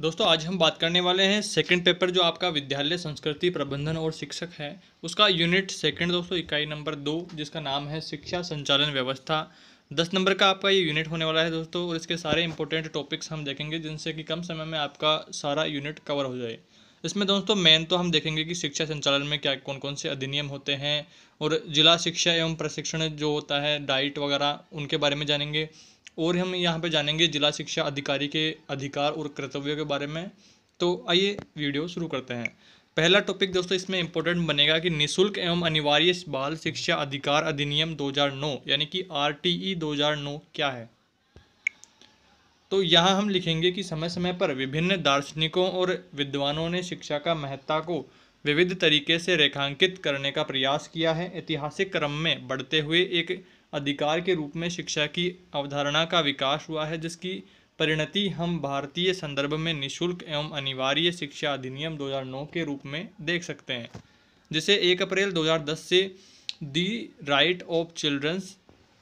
दोस्तों आज हम बात करने वाले हैं सेकंड पेपर जो आपका विद्यालय संस्कृति प्रबंधन और शिक्षक है उसका यूनिट सेकंड दोस्तों इकाई नंबर दो जिसका नाम है शिक्षा संचालन व्यवस्था दस नंबर का आपका ये यूनिट होने वाला है दोस्तों और इसके सारे इंपॉर्टेंट टॉपिक्स हम देखेंगे जिनसे कि कम समय में आपका सारा यूनिट कवर हो जाए इसमें दोस्तों मेन तो हम देखेंगे कि शिक्षा संचालन में क्या कौन कौन से अधिनियम होते हैं और जिला शिक्षा एवं प्रशिक्षण जो होता है डाइट वगैरह उनके बारे में जानेंगे और हम यहाँ पे जानेंगे जिला शिक्षा अधिकारी के अधिकार और कर्तव्यों के बारे में तो आइए वीडियो शुरू करते हैं पहला टॉपिक दोस्तों इसमें इम्पोर्टेंट बनेगा कि निशुल्क एवं अनिवार्य बाल शिक्षा अधिकार अधिनियम 2009 यानी कि आर 2009 क्या है तो यहाँ हम लिखेंगे कि समय समय पर विभिन्न दार्शनिकों और विद्वानों ने शिक्षा का महत्ता को विविध तरीके से रेखांकित करने का प्रयास किया है ऐतिहासिक क्रम में बढ़ते हुए एक अधिकार के रूप में शिक्षा की अवधारणा का विकास हुआ है जिसकी परिणति हम भारतीय संदर्भ में निशुल्क एवं अनिवार्य शिक्षा अधिनियम 2009 के रूप में देख सकते हैं जिसे 1 अप्रैल 2010 से the right of children's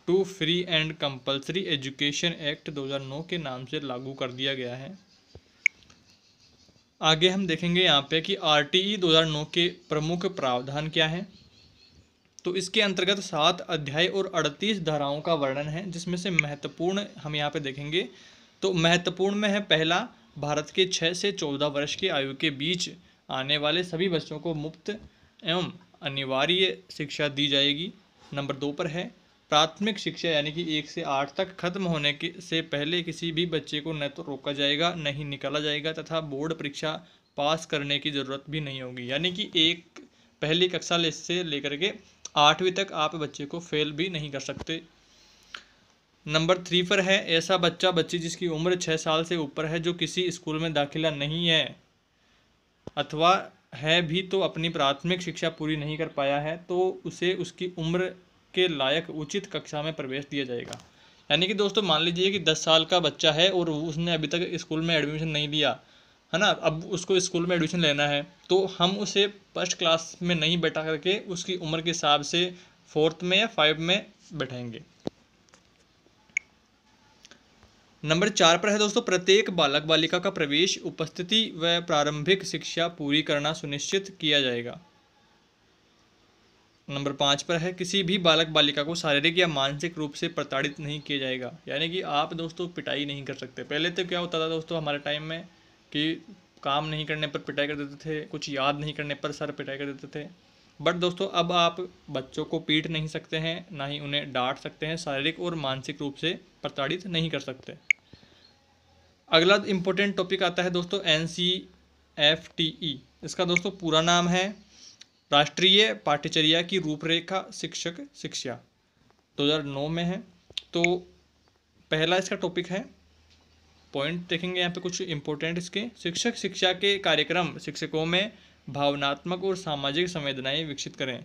to free and compulsory education act 2009 के नाम से लागू कर दिया गया है आगे हम देखेंगे यहाँ पे कि आर टी ई 2009 के प्रमुख प्रावधान क्या हैं तो इसके अंतर्गत सात अध्याय और अड़तीस धाराओं का वर्णन है जिसमें से महत्वपूर्ण हम यहाँ पे देखेंगे तो महत्वपूर्ण में है पहला भारत के छः से चौदह वर्ष की आयु के बीच आने वाले सभी बच्चों को मुफ्त एवं अनिवार्य शिक्षा दी जाएगी नंबर दो पर है प्राथमिक शिक्षा यानी कि एक से आठ तक खत्म होने के से पहले किसी भी बच्चे को न तो रोका जाएगा न ही निकाला जाएगा तथा बोर्ड परीक्षा पास करने की ज़रूरत भी नहीं होगी यानी कि एक पहली कक्षा से लेकर के आठवीं तक आप बच्चे को फेल भी नहीं कर सकते नंबर थ्री पर है ऐसा बच्चा बच्ची जिसकी उम्र छः साल से ऊपर है जो किसी स्कूल में दाखिला नहीं है अथवा है भी तो अपनी प्राथमिक शिक्षा पूरी नहीं कर पाया है तो उसे उसकी उम्र के लायक उचित कक्षा में प्रवेश दिया जाएगा यानी कि दोस्तों मान लीजिए कि दस साल का बच्चा है और उसने अभी तक स्कूल में एडमिशन नहीं लिया है ना अब उसको स्कूल में एडमिशन लेना है तो हम उसे फर्स्ट क्लास में नहीं बैठा करके उसकी उम्र के हिसाब से फोर्थ में या फाइव में बैठाएंगे नंबर चार पर है दोस्तों प्रत्येक बालक बालिका का प्रवेश उपस्थिति व प्रारंभिक शिक्षा पूरी करना सुनिश्चित किया जाएगा नंबर पाँच पर है किसी भी बालक बालिका को शारीरिक या मानसिक रूप से प्रताड़ित नहीं किया जाएगा यानी कि आप दोस्तों पिटाई नहीं कर सकते पहले तो क्या होता था दोस्तों हमारे टाइम में कि काम नहीं करने पर पिटाई कर देते थे कुछ याद नहीं करने पर सर पिटाई कर देते थे बट दोस्तों अब आप बच्चों को पीट नहीं सकते हैं ना ही उन्हें डांट सकते हैं शारीरिक और मानसिक रूप से प्रताड़ित नहीं कर सकते अगला इम्पोर्टेंट टॉपिक आता है दोस्तों N C F T E इसका दोस्तों पूरा नाम है राष्ट्रीय पाठ्यचर्या की रूपरेखा शिक्षक शिक्षा 2009 में है तो पहला इसका टॉपिक है पॉइंट देखेंगे यहाँ पे कुछ इंपॉर्टेंट इसके शिक्षक शिक्षा के कार्यक्रम शिक्षकों में भावनात्मक और सामाजिक संवेदनाएं विकसित करें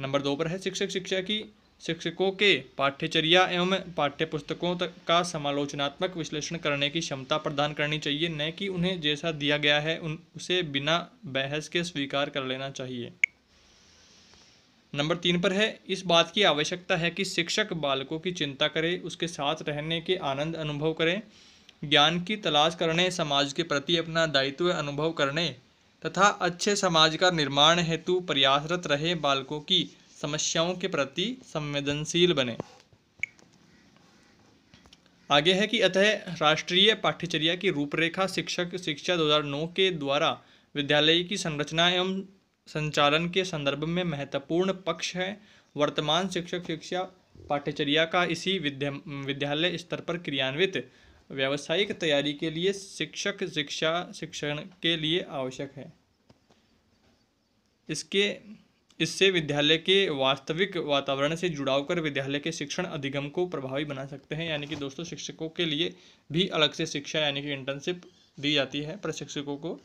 नंबर दो पर है शिक्षक शिक्षा की शिक्षकों के पाठ्यचर्या एवं पाठ्य पुस्तकों तक का समालोचनात्मक विश्लेषण करने की क्षमता प्रदान करनी चाहिए न कि उन्हें जैसा दिया गया है उन उसे बिना बहस के स्वीकार कर लेना चाहिए नंबर तीन पर है इस बात की आवश्यकता है कि शिक्षक बालकों की चिंता करें उसके साथ रहने के आनंद अनुभव करें ज्ञान की तलाश करने समाज के प्रति अपना दायित्व अनुभव करने तथा अच्छे समाज का निर्माण हेतु प्रयासरत रहे बालकों की समस्याओं के प्रति संवेदनशील बने आगे है कि अतः राष्ट्रीय पाठ्यचर्या की रूपरेखा शिक्षक शिक्षा 2009 के द्वारा विद्यालय की संरचना एवं संचालन के संदर्भ में महत्वपूर्ण पक्ष है वर्तमान शिक्षक शिक्षा पाठ्यचर्या का इसी विद्या विद्यालय स्तर पर क्रियान्वित व्यावसायिक तैयारी के लिए शिक्षक शिक्षा शिक्षण के लिए आवश्यक है इसके इससे विद्यालय के वास्तविक वातावरण से जुड़ाव कर विद्यालय के शिक्षण अधिगम को प्रभावी बना सकते हैं यानी कि दोस्तों शिक्षकों के लिए भी अलग से शिक्षा यानी कि इंटर्नशिप दी जाती है प्रशिक्षकों को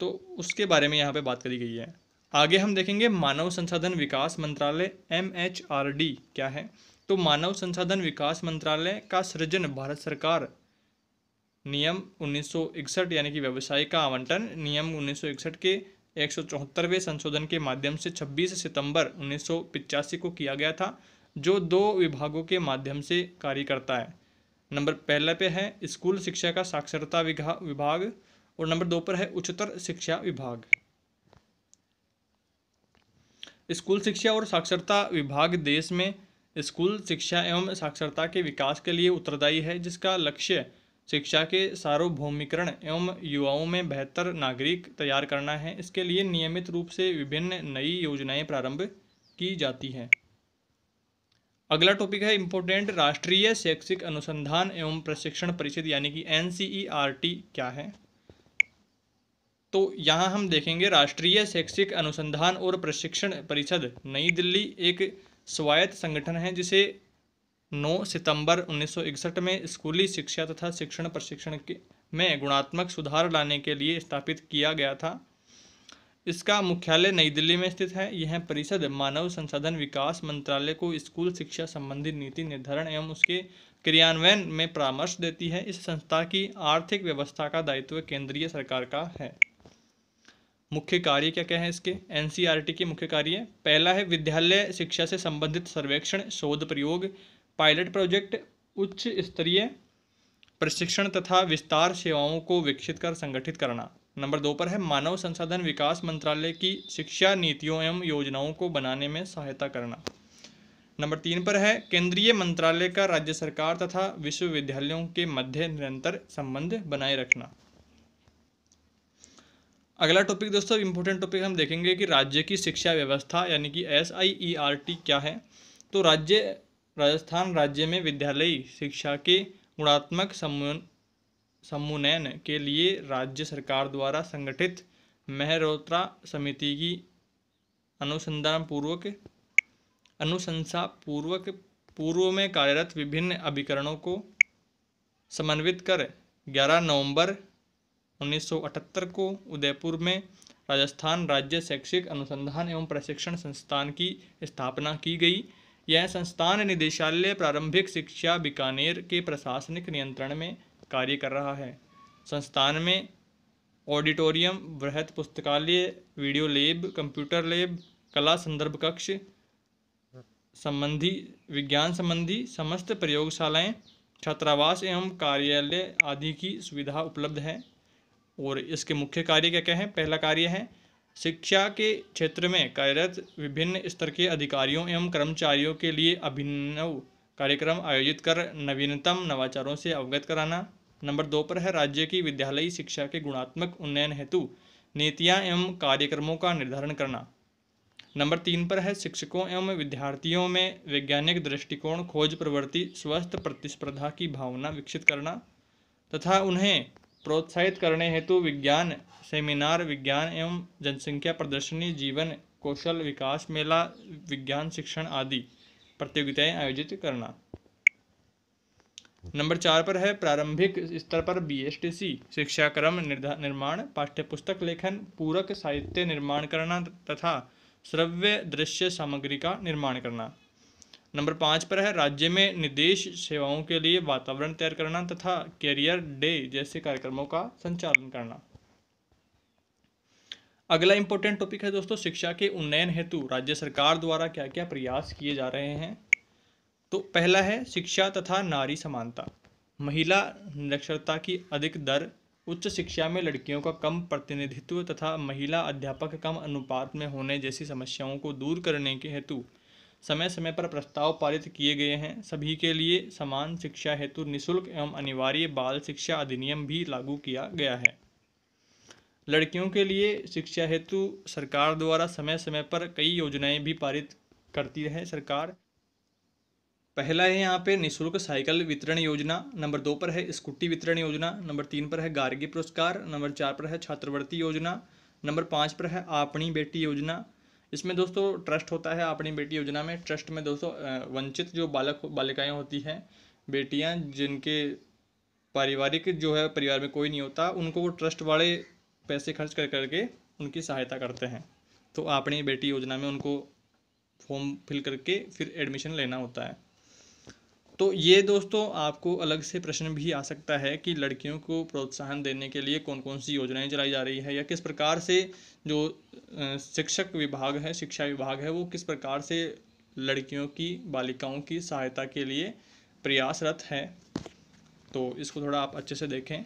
तो उसके बारे में यहाँ पे बात करी गई है आगे हम देखेंगे मानव संसाधन विकास मंत्रालय एम क्या है तो मानव संसाधन विकास मंत्रालय का सृजन भारत सरकार नियम 1961 यानी कि व्यवसाय का आवंटन नियम 1961 के एक संशोधन के माध्यम से 26 सितंबर उन्नीस को किया गया था जो दो विभागों के माध्यम से कार्य करता है नंबर पहले पे है स्कूल शिक्षा का साक्षरता विभाग और नंबर दो पर है उच्चतर शिक्षा विभाग स्कूल शिक्षा और साक्षरता विभाग देश में स्कूल शिक्षा एवं साक्षरता के विकास के लिए उत्तरदायी है जिसका लक्ष्य शिक्षा के सार्वभौमिकरण एवं युवाओं में बेहतर नागरिक तैयार करना है इसके लिए नियमित रूप से विभिन्न नई योजनाएं प्रारंभ की जाती हैं अगला टॉपिक है इम्पोर्टेंट राष्ट्रीय शैक्षिक अनुसंधान एवं प्रशिक्षण परिषद यानी कि एन e क्या है तो यहाँ हम देखेंगे राष्ट्रीय शैक्षिक अनुसंधान और प्रशिक्षण परिषद नई दिल्ली एक स्वायत्त संगठन है जिसे 9 सितंबर 1961 में स्कूली शिक्षा तथा शिक्षण प्रशिक्षण के में गुणात्मक सुधार लाने के लिए स्थापित किया गया था इसका मुख्यालय नई दिल्ली में स्थित है यह परिषद मानव संसाधन विकास मंत्रालय को स्कूल शिक्षा संबंधी नीति निर्धारण एवं उसके क्रियान्वयन में परामर्श देती है इस संस्था की आर्थिक व्यवस्था का दायित्व केंद्रीय सरकार का है मुख्य कार्य क्या क्या है इसके एन e के मुख्य कार्य पहला है विद्यालय शिक्षा से संबंधित सर्वेक्षण शोध प्रयोग पायलट प्रोजेक्ट उच्च स्तरीय प्रशिक्षण तथा विस्तार सेवाओं को विकसित कर संगठित करना नंबर दो पर है मानव संसाधन विकास मंत्रालय की शिक्षा नीतियों एवं योजनाओं को बनाने में सहायता करना नंबर तीन पर है केंद्रीय मंत्रालय का राज्य सरकार तथा विश्वविद्यालयों के मध्य निरंतर संबंध बनाए रखना अगला टॉपिक दोस्तों इम्पोर्टेंट टॉपिक हम देखेंगे कि राज्य की शिक्षा व्यवस्था यानी कि S I E R T क्या है तो राज्य राजस्थान राज्य में विद्यालयी शिक्षा के गुणात्मक समुन्नयन के लिए राज्य सरकार द्वारा संगठित मेहरोत्रा समिति की अनुसंधान पूर्वक अनुशंसा पूर्वक पूर्व में कार्यरत विभिन्न अभिकरणों को समन्वित कर 11 नवंबर 1978 को उदयपुर में राजस्थान राज्य शैक्षिक अनुसंधान एवं प्रशिक्षण संस्थान की स्थापना की गई यह संस्थान निदेशालय प्रारंभिक शिक्षा बीकानेर के प्रशासनिक नियंत्रण में कार्य कर रहा है संस्थान में ऑडिटोरियम वृहत पुस्तकालय वीडियो लेब कंप्यूटर लेब कला संदर्भ कक्ष संबंधी विज्ञान संबंधी समस्त प्रयोगशालाएं छात्रावास एवं कार्यालय आदि की सुविधा उपलब्ध है और इसके मुख्य कार्य क्या क्या हैं पहला कार्य है शिक्षा के क्षेत्र में कार्यरत विभिन्न स्तर के अधिकारियों एवं कर्मचारियों के लिए अभिनव कार्यक्रम आयोजित कर नवीनतम नवाचारों से अवगत कराना नंबर दो पर है राज्य की विद्यालयी शिक्षा के गुणात्मक उन्नयन हेतु नीतियाँ एवं कार्यक्रमों का निर्धारण करना नंबर तीन पर है शिक्षकों एवं विद्यार्थियों में वैज्ञानिक दृष्टिकोण खोज प्रवृत्ति स्वस्थ प्रतिस्पर्धा की भावना विकसित करना तथा उन्हें प्रोत्साहित करने हेतु विज्ञान सेमिनार विज्ञान एवं जनसंख्या प्रदर्शनी जीवन कौशल विकास मेला विज्ञान शिक्षण आदि प्रतियोगिताएं आयोजित करना नंबर चार पर है प्रारंभिक स्तर पर बीएसटीसी शिक्षाक्रम निर्माण पाठ्यपुस्तक लेखन पूरक साहित्य निर्माण करना तथा श्रव्य दृश्य सामग्री का निर्माण करना नंबर पाँच पर है राज्य में निदेश सेवाओं के लिए वातावरण तैयार करना तथा कैरियर डे जैसे कार्यक्रमों का संचालन करना अगला इंपॉर्टेंट टॉपिक है दोस्तों शिक्षा के उन्नयन हेतु राज्य सरकार द्वारा क्या क्या प्रयास किए जा रहे हैं तो पहला है शिक्षा तथा नारी समानता महिला निरक्षरता की अधिक दर उच्च शिक्षा में लड़कियों का कम प्रतिनिधित्व तथा महिला अध्यापक कम अनुपात में होने जैसी समस्याओं को दूर करने के हेतु समय समय पर प्रस्ताव पारित किए गए हैं सभी के लिए समान शिक्षा हेतु निशुल्क एवं अनिवार्य बाल शिक्षा अधिनियम भी लागू किया गया है लड़कियों के लिए शिक्षा हेतु सरकार द्वारा समय समय पर कई योजनाएं भी पारित करती है सरकार पहला है यहाँ पे निशुल्क साइकिल वितरण योजना नंबर दो पर है स्कूटी वितरण योजना नंबर तीन पर है गार्गी पुरस्कार नंबर चार पर है छात्रवृत्ति योजना नंबर पाँच पर है आपनी बेटी योजना इसमें दोस्तों ट्रस्ट होता है अपनी बेटी योजना में ट्रस्ट में दोस्तों वंचित जो बालक बालिकाएँ होती हैं बेटियाँ जिनके पारिवारिक जो है परिवार में कोई नहीं होता उनको वो ट्रस्ट वाले पैसे खर्च कर करके उनकी सहायता करते हैं तो अपनी बेटी योजना में उनको फॉर्म फिल करके फिर एडमिशन लेना होता है तो ये दोस्तों आपको अलग से प्रश्न भी आ सकता है कि लड़कियों को प्रोत्साहन देने के लिए कौन कौन सी योजनाएं चलाई जा रही है या किस प्रकार से जो शिक्षक विभाग है शिक्षा विभाग है वो किस प्रकार से लड़कियों की बालिकाओं की सहायता के लिए प्रयासरत है तो इसको थोड़ा आप अच्छे से देखें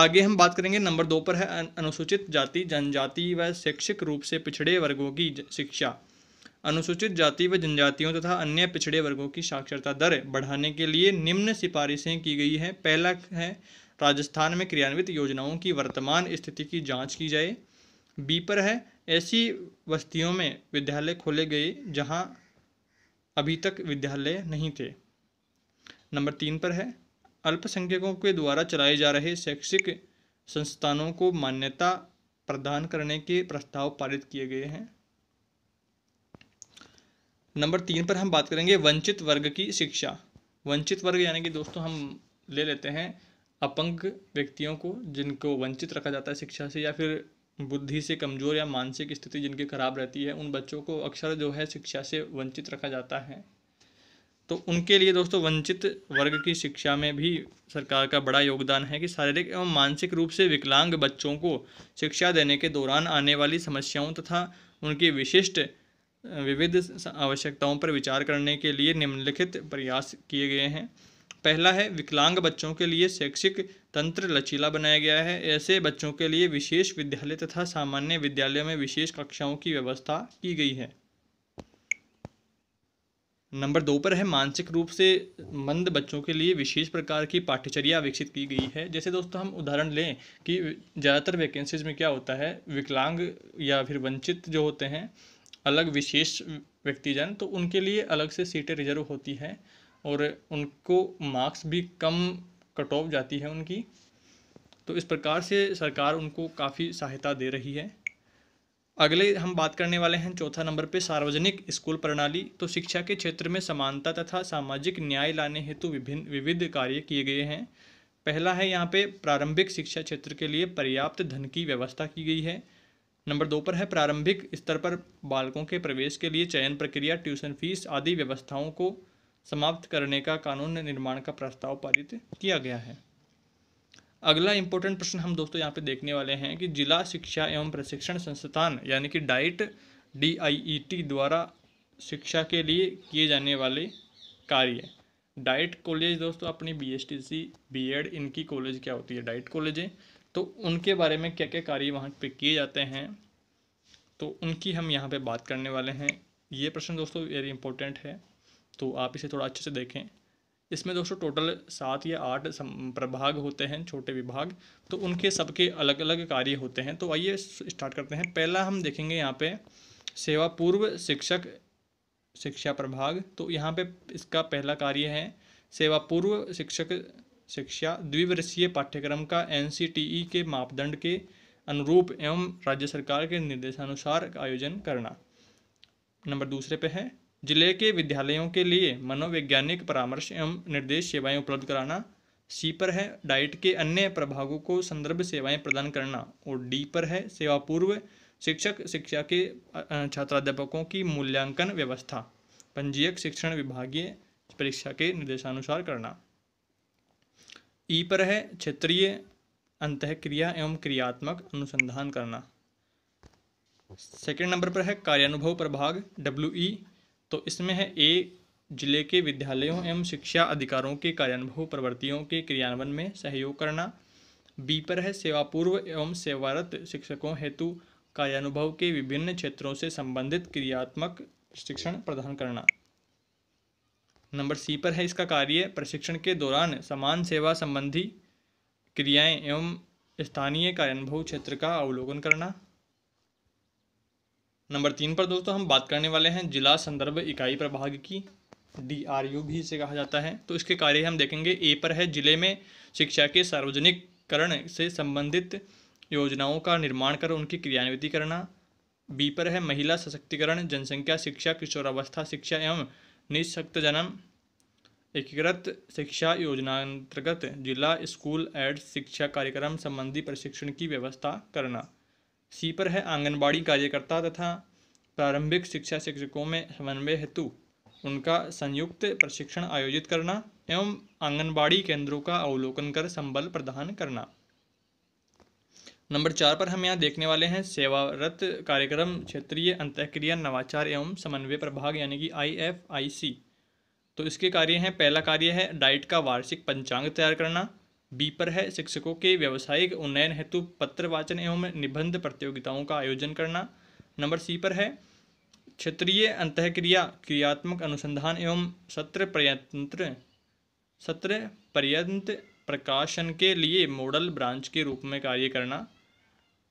आगे हम बात करेंगे नंबर दो पर है अनुसूचित जाति जनजाति व शैक्षिक रूप से पिछड़े वर्गों की शिक्षा अनुसूचित जाति व जनजातियों तथा अन्य पिछड़े वर्गों की साक्षरता दर बढ़ाने के लिए निम्न सिफारिशें की गई हैं पहला है राजस्थान में क्रियान्वित योजनाओं की वर्तमान स्थिति की जाँच की जाए बी पर है ऐसी बस्तियों में विद्यालय खोले गए जहाँ अभी तक विद्यालय नहीं थे नंबर तीन पर है अल्पसंख्यकों के द्वारा चलाए जा रहे शैक्षिक संस्थानों को मान्यता प्रदान करने के प्रस्ताव पारित किए गए हैं नंबर तीन पर हम बात करेंगे वंचित वर्ग की शिक्षा वंचित वर्ग यानी कि दोस्तों हम ले लेते हैं अपंग व्यक्तियों को जिनको वंचित रखा जाता है शिक्षा से या फिर बुद्धि से कमज़ोर या मानसिक स्थिति जिनकी खराब रहती है उन बच्चों को अक्सर जो है शिक्षा से वंचित रखा जाता है तो उनके लिए दोस्तों वंचित वर्ग की शिक्षा में भी सरकार का बड़ा योगदान है कि शारीरिक एवं मानसिक रूप से विकलांग बच्चों को शिक्षा देने के दौरान आने वाली समस्याओं तथा उनकी विशिष्ट विविध आवश्यकताओं पर विचार करने के लिए निम्नलिखित प्रयास किए गए हैं पहला है विकलांग बच्चों के लिए शैक्षिक तंत्र लचीला बनाया गया है ऐसे बच्चों के लिए विशेष विद्यालय तथा सामान्य विद्यालयों में विशेष कक्षाओं की व्यवस्था की गई है नंबर दो पर है मानसिक रूप से मंद बच्चों के लिए विशेष प्रकार की पाठ्यचर्या विकसित की गई है जैसे दोस्तों हम उदाहरण लें कि ज़्यादातर वैकेंसीज में क्या होता है विकलांग या फिर वंचित जो होते हैं अलग विशेष व्यक्तिजन तो उनके लिए अलग से सीटें रिजर्व होती हैं और उनको मार्क्स भी कम कट ऑफ जाती है उनकी तो इस प्रकार से सरकार उनको काफ़ी सहायता दे रही है अगले हम बात करने वाले हैं चौथा नंबर पे सार्वजनिक स्कूल प्रणाली तो शिक्षा के क्षेत्र में समानता तथा सामाजिक न्याय लाने हेतु विभिन्न विविध कार्य किए गए हैं पहला है यहाँ पे प्रारंभिक शिक्षा क्षेत्र के लिए पर्याप्त धन की व्यवस्था की गई है नंबर दो पर है प्रारंभिक स्तर पर बालकों के प्रवेश के लिए चयन प्रक्रिया ट्यूशन फीस आदि व्यवस्थाओं को समाप्त करने का कानून निर्माण का प्रस्ताव पारित किया गया है अगला इंपॉर्टेंट प्रश्न हम दोस्तों यहाँ पे देखने वाले हैं कि जिला शिक्षा एवं प्रशिक्षण संस्थान यानी कि DIET D I E T द्वारा शिक्षा के लिए किए जाने वाले कार्य डाइट कॉलेज दोस्तों अपनी B S T C B Ed इनकी कॉलेज क्या होती है डाइट कॉलेज है तो उनके बारे में क्या क्या कार्य वहाँ पे किए जाते हैं तो उनकी हम यहाँ पे बात करने वाले हैं ये प्रश्न दोस्तों वेरी इंपॉर्टेंट है तो आप इसे थोड़ा अच्छे से देखें इसमें दोस्तों टोटल सात या आठ प्रभाग होते हैं छोटे विभाग तो उनके सबके अलग अलग कार्य होते हैं तो आइए स्टार्ट करते हैं पहला हम देखेंगे यहाँ पे सेवा पूर्व शिक्षक शिक्षा प्रभाग तो यहाँ पे इसका पहला कार्य है सेवा पूर्व शिक्षक शिक्षा द्विवर्षीय पाठ्यक्रम का एन के मापदंड के अनुरूप एवं राज्य सरकार के निर्देशानुसार आयोजन करना नंबर दूसरे पे है जिले के विद्यालयों के लिए मनोवैज्ञानिक परामर्श एवं निर्देश सेवाएं उपलब्ध कराना सी पर है डाइट के अन्य प्रभागों को संदर्भ सेवाएं प्रदान करना और डी पर है सेवा पूर्व शिक्षक शिक्षा के छात्राध्यापकों की मूल्यांकन व्यवस्था पंजीयक शिक्षण विभागीय परीक्षा के निर्देशानुसार करना ई पर है क्षेत्रीय अंत क्रिया एवं क्रियात्मक अनुसंधान करना सेकेंड नंबर पर है कार्यानुभव प्रभाग डब्ल्यू ई e। तो इसमें है ए जिले के विद्यालयों एवं शिक्षा अधिकारों के कार्यानुभव प्रवृत्तियों के क्रियान्वयन में सहयोग करना बी पर है सेवा पूर्व एवं सेवारत शिक्षकों हेतु कार्यानुभव के विभिन्न क्षेत्रों से संबंधित क्रियात्मक प्रशिक्षण प्रदान करना नंबर सी पर है इसका कार्य प्रशिक्षण के दौरान समान सेवा संबंधी क्रियाएं एवं स्थानीय अनुभव क्षेत्र का अवलोकन करना नंबर तीन पर दोस्तों हम बात करने वाले हैं जिला संदर्भ इकाई प्रभाग की डी आर यू भी इसे कहा जाता है तो इसके कार्य हम देखेंगे ए पर है जिले में शिक्षा के सार्वजनिककरण से संबंधित योजनाओं का निर्माण कर उनकी क्रियान्विति करना बी पर है महिला सशक्तिकरण जनसंख्या शिक्षा किशोरावस्था शिक्षा एवं निःशक्त जन्म एकीकृत शिक्षा योजना अंतर्गत जिला स्कूल एड शिक्षा कार्यक्रम संबंधी प्रशिक्षण की व्यवस्था करना सी पर है आंगनबाड़ी कार्यकर्ता तथा प्रारंभिक शिक्षा शिक्षकों में समन्वय हेतु उनका संयुक्त प्रशिक्षण आयोजित करना एवं आंगनबाड़ी केंद्रों का अवलोकन कर संबल प्रदान करना नंबर चार पर हम यहाँ देखने वाले हैं सेवारत कार्यक्रम क्षेत्रीय अंतक्रिया नवाचार एवं समन्वय प्रभाग यानी कि आईएफआईसी तो इसके कार्य हैं पहला कार्य है डाइट का वार्षिक पंचांग तैयार करना बी पर है शिक्षकों के व्यावसायिक उन्नयन हेतु पत्र वाचन एवं निबंध प्रतियोगिताओं का आयोजन करना नंबर सी पर है क्षेत्रीय अंतक्रिया क्रियात्मक अनुसंधान एवं सत्र प्रयंत्र सत्र पर्यंत प्रकाशन के लिए मॉडल ब्रांच के रूप में कार्य करना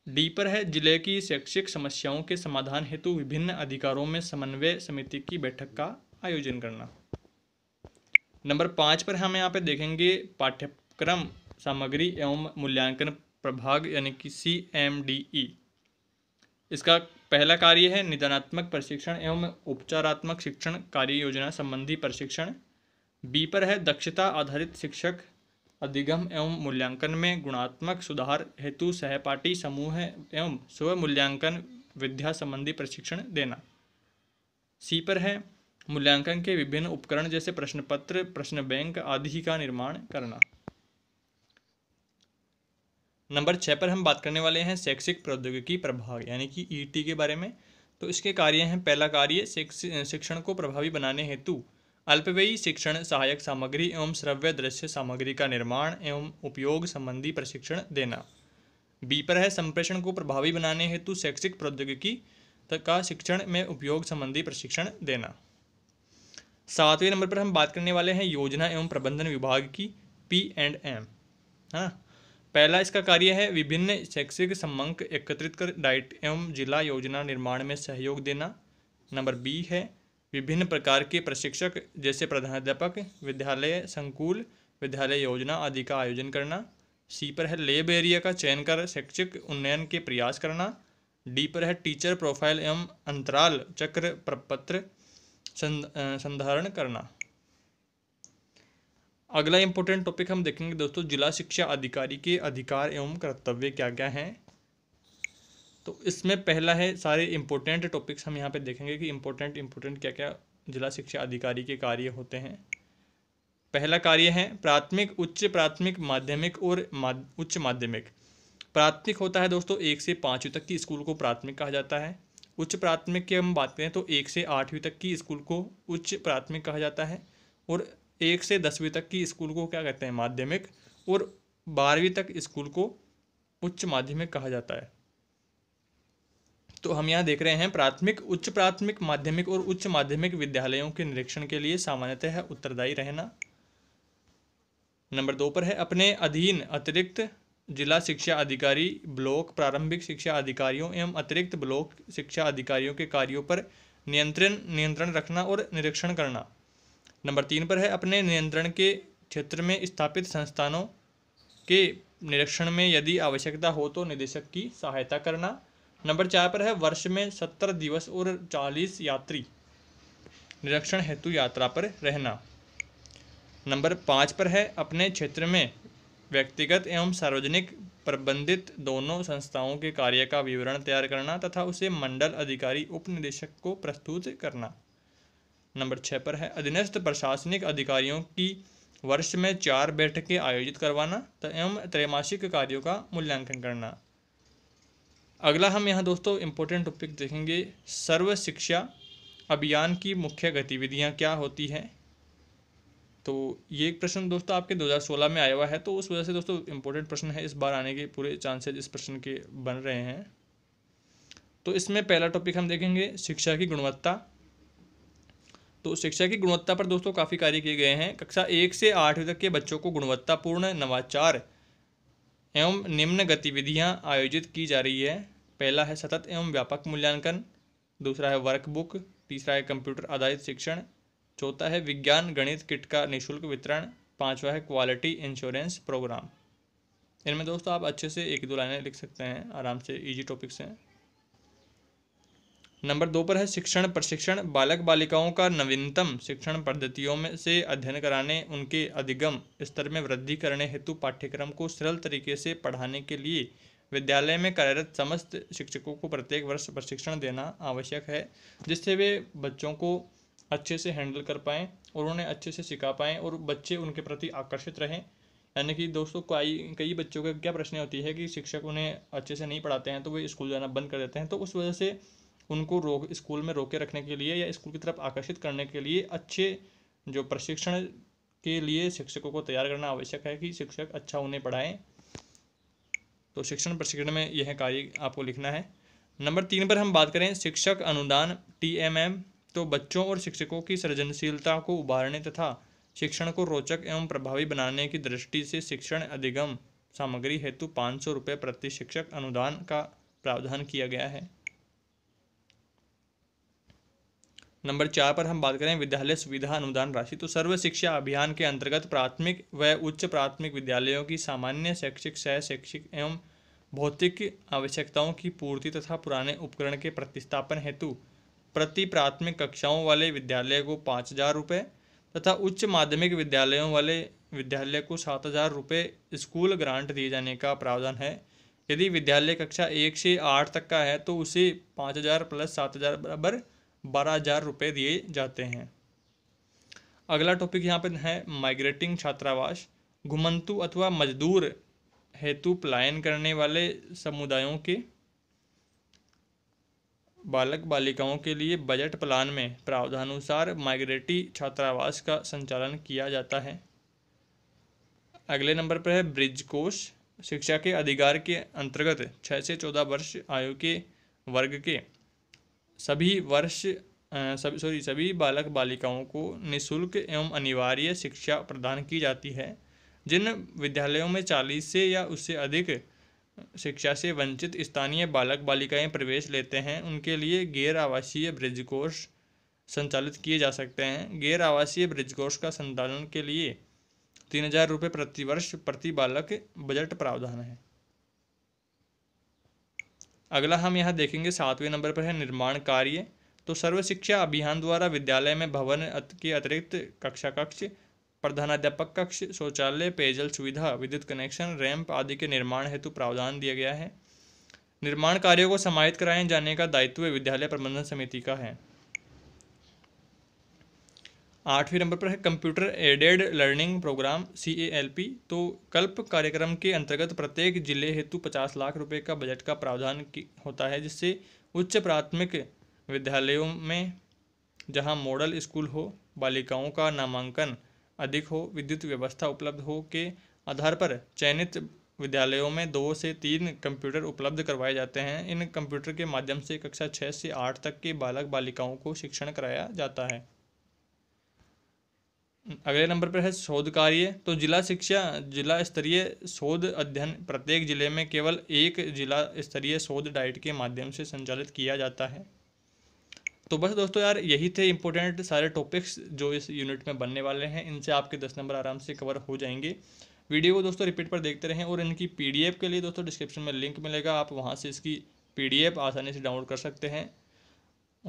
डीपर है जिले की शैक्षिक समस्याओं के समाधान हेतु विभिन्न अधिकारों में समन्वय समिति की बैठक का आयोजन करना नंबर पाँच पर हम यहाँ पे देखेंगे पाठ्यक्रम सामग्री एवं मूल्यांकन प्रभाग यानी कि सी एम डी ई इसका पहला कार्य है निदानात्मक प्रशिक्षण एवं उपचारात्मक शिक्षण कार्य योजना संबंधी प्रशिक्षण बी पर है दक्षता आधारित शिक्षक अधिगम एवं मूल्यांकन में गुणात्मक सुधार हेतु सहपाठी समूह एवं स्व मूल्यांकन विद्या संबंधी प्रशिक्षण देना सी पर है मूल्यांकन के विभिन्न उपकरण जैसे प्रश्न पत्र प्रश्न बैंक आदि का निर्माण करना नंबर छः पर हम बात करने वाले हैं शैक्षिक प्रौद्योगिकी प्रभाव यानी कि ईटी e के बारे में तो इसके कार्य हैं पहला कार्य शिक्षण को प्रभावी बनाने हेतु अल्पवेयी शिक्षण सहायक सामग्री एवं श्रव्य दृश्य सामग्री का निर्माण एवं उपयोग संबंधी प्रशिक्षण देना बी पर है संप्रेषण को प्रभावी बनाने हेतु शैक्षिक प्रौद्योगिकी का शिक्षण में उपयोग संबंधी प्रशिक्षण देना सातवें नंबर पर हम बात करने वाले हैं योजना एवं प्रबंधन विभाग की पी एंड एम है ना पहला इसका कार्य है विभिन्न शैक्षिक सम्मंक एकत्रित कर डाइट एवं जिला योजना निर्माण में सहयोग देना नंबर बी है विभिन्न प्रकार के प्रशिक्षक जैसे प्रधानाध्यापक विद्यालय संकुल विद्यालय योजना आदि का आयोजन करना सी पर है लेब एरिया का चयन कर शैक्षिक उन्नयन के प्रयास करना डी पर है टीचर प्रोफाइल एवं अंतराल चक्र प्रपत्र संधारण करना अगला इंपॉर्टेंट टॉपिक हम देखेंगे दोस्तों जिला शिक्षा अधिकारी के अधिकार एवं कर्तव्य क्या क्या हैं तो इसमें पहला है सारे इम्पोर्टेंट टॉपिक्स हम यहाँ पे देखेंगे कि इम्पोर्टेंट इम्पोर्टेंट क्या क्या जिला शिक्षा अधिकारी के कार्य होते हैं पहला कार्य है प्राथमिक उच्च प्राथमिक माध्यमिक और माद, उच्च माध्यमिक प्राथमिक होता है दोस्तों एक से पाँचवीं तक की स्कूल को प्राथमिक कहा जाता है उच्च प्राथमिक की हम बात करें तो एक से आठवीं तक की स्कूल को उच्च प्राथमिक कहा जाता है और एक से दसवीं तक की स्कूल को क्या कहते हैं माध्यमिक और बारहवीं तक स्कूल को उच्च माध्यमिक कहा जाता है तो हम यहाँ देख रहे हैं प्राथमिक उच्च प्राथमिक माध्यमिक और उच्च माध्यमिक विद्यालयों के निरीक्षण के लिए सामान्यतः उत्तरदायी रहना नंबर दो पर है अपने अधीन अतिरिक्त जिला शिक्षा अधिकारी ब्लॉक प्रारंभिक शिक्षा अधिकारियों एवं अतिरिक्त ब्लॉक शिक्षा अधिकारियों के कार्यों पर नियंत्रण नियंत्रण रखना और निरीक्षण करना नंबर तीन पर है अपने नियंत्रण के क्षेत्र में स्थापित संस्थानों के निरीक्षण में यदि आवश्यकता हो तो निदेशक की सहायता करना नंबर चार पर है वर्ष में सत्तर दिवस और चालीस यात्री निरीक्षण हेतु यात्रा पर रहना नंबर पाँच पर है अपने क्षेत्र में व्यक्तिगत एवं सार्वजनिक प्रबंधित दोनों संस्थाओं के कार्य का विवरण तैयार करना तथा उसे मंडल अधिकारी उपनिदेशक को प्रस्तुत करना नंबर छः पर है अधीनस्थ प्रशासनिक अधिकारियों की वर्ष में चार बैठकें आयोजित करवाना एवं त्रैमासिक कार्यों का मूल्यांकन करना अगला हम यहाँ दोस्तों इम्पोर्टेंट टॉपिक देखेंगे सर्व शिक्षा अभियान की मुख्य गतिविधियाँ क्या होती हैं तो ये एक प्रश्न दोस्तों आपके 2016 में आया हुआ है तो उस वजह से दोस्तों इम्पोर्टेंट प्रश्न है इस बार आने के पूरे चांसेज इस प्रश्न के बन रहे हैं तो इसमें पहला टॉपिक हम देखेंगे शिक्षा की गुणवत्ता तो शिक्षा की गुणवत्ता पर दोस्तों काफ़ी कार्य किए गए हैं कक्षा एक से आठवीं तक के बच्चों को गुणवत्तापूर्ण नवाचार एवं निम्न गतिविधियाँ आयोजित की जा रही है पहला है सतत एवं व्यापक मूल्यांकन दूसरा है वर्कबुक तीसरा है कंप्यूटर आधारित शिक्षण चौथा है विज्ञान गणित किट का निःशुल्क वितरण पाँचवा है क्वालिटी इंश्योरेंस प्रोग्राम इनमें दोस्तों आप अच्छे से एक दो लाइनें लिख सकते हैं आराम से इजी टॉपिक्स हैं नंबर दो पर है शिक्षण प्रशिक्षण बालक बालिकाओं का नवीनतम शिक्षण पद्धतियों में से अध्ययन कराने उनके अधिगम स्तर में वृद्धि करने हेतु पाठ्यक्रम को सरल तरीके से पढ़ाने के लिए विद्यालय में कार्यरत समस्त शिक्षकों को प्रत्येक वर्ष प्रशिक्षण देना आवश्यक है जिससे वे बच्चों को अच्छे से हैंडल कर पाएँ और उन्हें अच्छे से सिखा पाएँ और बच्चे उनके प्रति आकर्षित रहें यानी कि दोस्तों कई कई बच्चों का क्या प्रश्न होती है कि शिक्षक उन्हें अच्छे से नहीं पढ़ाते हैं तो वे स्कूल जाना बंद कर देते हैं तो उस वजह से उनको रोक स्कूल में रोके रखने के लिए या स्कूल की तरफ आकर्षित करने के लिए अच्छे जो प्रशिक्षण के लिए शिक्षकों को तैयार करना आवश्यक है कि शिक्षक अच्छा उन्हें पढ़ाएं तो शिक्षण प्रशिक्षण में यह कार्य आपको लिखना है नंबर तीन पर हम बात करें शिक्षक अनुदान टी एम एम तो बच्चों और शिक्षकों की सृजनशीलता को उभारने तथा शिक्षण को रोचक एवं प्रभावी बनाने की दृष्टि से शिक्षण अधिगम सामग्री हेतु पाँच सौ रुपये प्रति शिक्षक अनुदान का प्रावधान किया गया है नंबर चार पर हम बात करें विद्यालय सुविधा अनुदान राशि तो सर्व शिक्षा अभियान के अंतर्गत प्राथमिक व उच्च प्राथमिक विद्यालयों की सामान्य शैक्षिक सह शैक्षिक एवं भौतिक आवश्यकताओं की पूर्ति तथा पुराने उपकरण के प्रतिस्थापन हेतु प्रति प्राथमिक कक्षाओं वाले विद्यालय को पाँच हज़ार रुपये तथा उच्च माध्यमिक विद्यालयों वाले विद्यालय को सात हज़ार रुपये स्कूल ग्रांट दिए जाने का प्रावधान है यदि विद्यालय कक्षा एक से आठ तक का है तो उसे पाँच हज़ार प्लस सात हज़ार बराबर बारह हज़ार रुपये दिए जाते हैं अगला टॉपिक यहाँ पर है माइग्रेटिंग छात्रावास घुमंतु अथवा मजदूर हेतु पलायन करने वाले समुदायों के बालक बालिकाओं के लिए बजट प्लान में प्रावधानुसार माइग्रेटी छात्रावास का संचालन किया जाता है अगले नंबर पर है ब्रिज कोष शिक्षा के अधिकार के अंतर्गत छः से चौदह वर्ष आयु के वर्ग के सभी वर्ष सब सॉरी सभी बालक बालिकाओं को निशुल्क एवं अनिवार्य शिक्षा प्रदान की जाती है जिन विद्यालयों में चालीस से या उससे अधिक शिक्षा से वंचित स्थानीय बालक बालिकाएं प्रवेश लेते हैं उनके लिए गैर आवासीय ब्रिज कोर्स संचालित किए जा सकते हैं गैर आवासीय ब्रिज कोर्स का संचालन के लिए तीन हजार रुपये प्रतिवर्ष प्रति बालक बजट प्रावधान है अगला हम यहाँ देखेंगे सातवें नंबर पर है निर्माण कार्य तो सर्व शिक्षा अभियान द्वारा विद्यालय में भवन के अतिरिक्त कक्षा कक्ष प्रधानाध्यापक कक्ष शौचालय पेयजल सुविधा विद्युत कनेक्शन रैंप आदि के निर्माण हेतु प्रावधान दिया गया है निर्माण कार्यों को समाहित कराए जाने का दायित्व विद्यालय प्रबंधन समिति का है आठवें नंबर पर है computer aided learning program C A L P तो कल्प कार्यक्रम के अंतर्गत प्रत्येक जिले हेतु पचास लाख रुपए का बजट का प्रावधान होता है जिससे उच्च प्राथमिक विद्यालयों में जहां मॉडल स्कूल हो बालिकाओं का नामांकन अधिक हो विद्युत व्यवस्था उपलब्ध हो के आधार पर चयनित विद्यालयों में दो से तीन कंप्यूटर उपलब्ध करवाए जाते हैं इन कंप्यूटर के माध्यम से कक्षा छः से आठ तक के बालक बालिकाओं को शिक्षण कराया जाता है अगले नंबर पर है शोध कार्य तो जिला शिक्षा जिला स्तरीय शोध अध्ययन प्रत्येक जिले में केवल एक जिला स्तरीय शोध डाइट के माध्यम से संचालित किया जाता है तो बस दोस्तों यार यही थे इम्पोर्टेंट सारे टॉपिक्स जो इस यूनिट में बनने वाले हैं इनसे आपके दस नंबर आराम से कवर हो जाएंगे वीडियो को दोस्तों रिपीट पर देखते रहें और इनकी पीडीएफ के लिए दोस्तों डिस्क्रिप्शन में लिंक मिलेगा आप वहाँ से इसकी पीडीएफ आसानी से डाउनलोड कर सकते हैं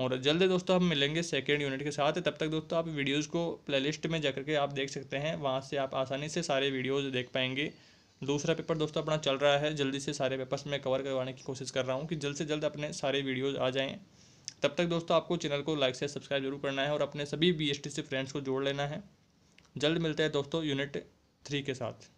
और जल्द दोस्तों हम मिलेंगे सेकेंड यूनिट के साथ तब तक दोस्तों आप वीडियोज़ को लिस्ट में जाकर के आप देख सकते हैं वहाँ से आप आसानी से सारे वीडियोज़ देख पाएंगे दूसरा पेपर दोस्तों अपना चल रहा है जल्दी से सारे पेपर्स में कवर करवाने की कोशिश कर रहा हूँ कि जल्द से जल्द अपने सारे वीडियोज़ आ जाएँ तब तक दोस्तों आपको चैनल को लाइक से सब्सक्राइब जरूर करना है और अपने सभी बी से फ्रेंड्स को जोड़ लेना है जल्द मिलते हैं दोस्तों यूनिट थ्री के साथ